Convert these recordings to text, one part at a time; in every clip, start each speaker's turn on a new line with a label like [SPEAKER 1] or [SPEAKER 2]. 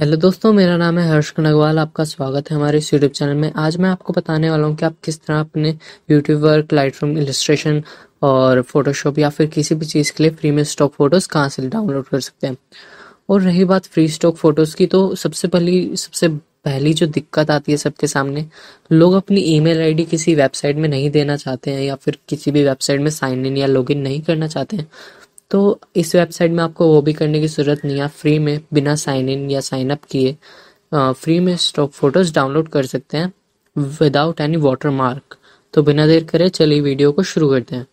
[SPEAKER 1] hello दोस्तों मेरा नाम है हर्ष नगवाल आपका स्वागत है हमारे इस यूट्यूब चैनल में आज मैं आपको बताने वाला हूँ कि आप किस तरह अपने YouTube work Lightroom illustration और फोटोशॉप या फिर किसी भी चीज़ के लिए फ्री में स्टॉक फ़ोटोज़ कहाँ से डाउनलोड कर सकते हैं और रही बात फ्री स्टॉक फ़ोटोज़ की तो सबसे पहली सबसे पहली जो दिक्कत आती है सबके सामने लोग अपनी ईमेल आईडी किसी वेबसाइट में नहीं देना चाहते हैं या फिर किसी भी वेबसाइट में साइन इन या लॉगिन नहीं करना चाहते हैं तो इस वेबसाइट में आपको वो भी करने की ज़रूरत नहीं है फ्री में बिना साइन इन या साइन अप किए फ्री में स्टॉक फोटोज़ डाउनलोड कर सकते हैं विदाउट एनी वाटर मार्क तो बिना देर करे चलिए वीडियो को शुरू करते हैं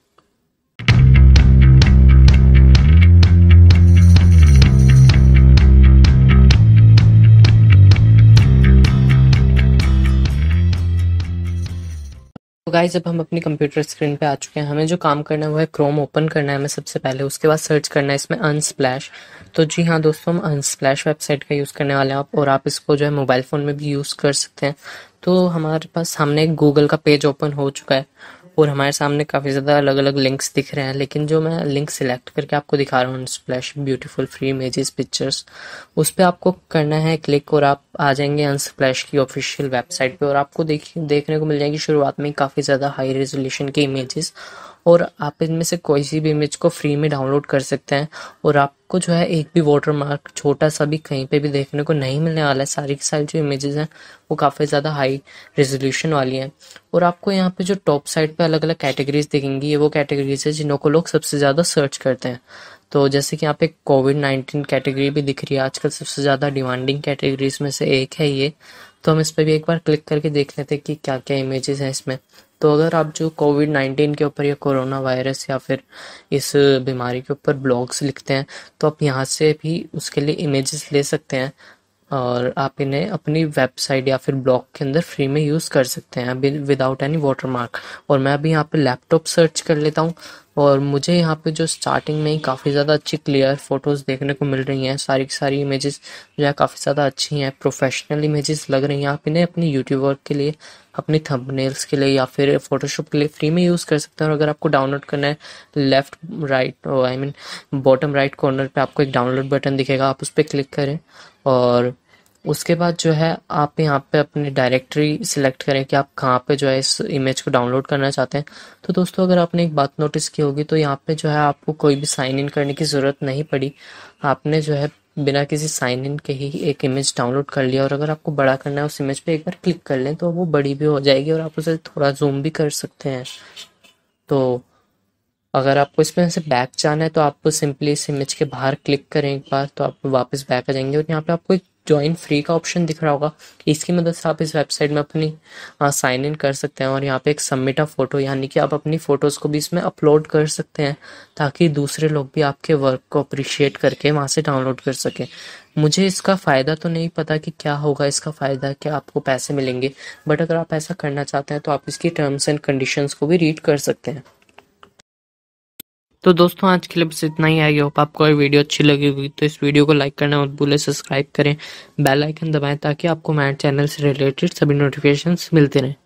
[SPEAKER 1] गाइस जब हम अपनी कंप्यूटर स्क्रीन पे आ चुके हैं हमें जो काम करना है वो है क्रोम ओपन करना है हमें सबसे पहले उसके बाद सर्च करना है इसमें अनस्प्लैश तो जी हाँ दोस्तों हम अनस्प्लैश वेबसाइट का यूज़ करने वाले हैं आप और आप इसको जो है मोबाइल फ़ोन में भी यूज़ कर सकते हैं तो हमारे पास सामने गूगल का पेज ओपन हो चुका है और हमारे सामने काफ़ी ज़्यादा अलग अलग लिंक्स दिख रहे हैं लेकिन जो मैं लिंक सिलेक्ट करके आपको दिखा रहा हूँ splash beautiful free images pictures उस पर आपको करना है क्लिक और आप आ जाएंगे अनस्प्लैश की ऑफिशियल वेबसाइट पे और आपको देख देखने को मिल जाएगी शुरुआत में काफ़ी ज़्यादा हाई रेजोल्यूशन की इमेजेस और आप इनमें से कोई सी भी इमेज को फ्री में डाउनलोड कर सकते हैं और आपको जो है एक भी वाटर मार्क छोटा सा भी कहीं पे भी देखने को नहीं मिलने वाला है सारी की सारी जो इमेजेस हैं वो काफ़ी ज़्यादा हाई रेजोल्यूशन वाली हैं और आपको यहाँ पे जो टॉप साइड पे अलग अलग कैटेगरीज दिखेंगी ये वो कैटेगरीज है जिनों को लोग सबसे ज़्यादा सर्च करते हैं तो जैसे कि यहाँ पे कोविड नाइन्टीन कैटेगरी भी दिख रही है आजकल सबसे ज़्यादा डिमांडिंग कैटेगरीज में से एक है ये तो हम इस पर भी एक बार क्लिक करके देख लेते हैं कि क्या क्या इमेजेस हैं इसमें तो अगर आप जो कोविड नाइन्टीन के ऊपर या कोरोना वायरस या फिर इस बीमारी के ऊपर ब्लॉग्स लिखते हैं तो आप यहाँ से भी उसके लिए इमेजेस ले सकते हैं और आप इन्हें अपनी वेबसाइट या फिर ब्लॉग के अंदर फ्री में यूज़ कर सकते हैं अभी विदाउट एनी वाटरमार्क और मैं अभी यहाँ पे लैपटॉप सर्च कर लेता हूँ और मुझे यहाँ पे जो स्टार्टिंग में ही काफ़ी ज़्यादा अच्छी क्लियर फ़ोटोज़ देखने को मिल रही हैं सारी की सारी इमेजेस जो है काफ़ी ज़्यादा अच्छी हैं प्रोफेशनल इमेजेस लग रही हैं आप इन्हें अपने यूट्यूब वर्क के लिए अपनी थंबनेल्स के लिए या फिर फोटोशॉप के लिए फ्री में यूज़ कर सकते हैं और अगर आपको डाउनलोड करना है left right I mean bottom right corner पर आपको एक डाउनलोड बटन दिखेगा आप उस पर क्लिक करें और उसके बाद जो है आप यहाँ पे अपनी डायरेक्टरी सिलेक्ट करें कि आप कहाँ पे जो है इस इमेज को डाउनलोड करना चाहते हैं तो दोस्तों अगर आपने एक बात नोटिस की होगी तो यहाँ पे जो है आपको कोई भी साइन इन करने की ज़रूरत नहीं पड़ी आपने जो है बिना किसी साइन इन के ही एक इमेज डाउनलोड कर लिया और अगर आपको बड़ा करना है उस इमेज पे एक बार क्लिक कर लें तो वो बड़ी भी हो जाएगी और आप उसे थोड़ा जूम भी कर सकते हैं तो अगर आपको इसमें से बैक जाना है तो आप सिंपली इस इमेज के बाहर क्लिक करें एक बार तो आप वापस बैक आ जाएंगे और यहाँ पे आपको एक ज्वाइन फ्री का ऑप्शन दिख रहा होगा इसकी मदद से आप इस वेबसाइट में अपनी साइन इन कर सकते हैं और यहाँ पे एक सबमिट अ फ़ोटो यानी कि आप अपनी फ़ोटोज़ को भी इसमें अपलोड कर सकते हैं ताकि दूसरे लोग भी आपके वर्क को अप्रिशिएट करके वहाँ से डाउनलोड कर सकें मुझे इसका फ़ायदा तो नहीं पता कि क्या होगा इसका फ़ायदा क्या आपको पैसे मिलेंगे बट अगर आप ऐसा करना चाहते हैं तो आप इसकी टर्म्स एंड कंडीशंस को भी रीड कर सकते हैं तो दोस्तों आज के लिए बस इतना ही आई होप आपको वीडियो अच्छी लगी होगी तो इस वीडियो को लाइक करना मत भूलें सब्सक्राइब करें बेल आइकन दबाएं ताकि आपको मेरे चैनल से रिलेटेड सभी नोटिफिकेशंस मिलते रहें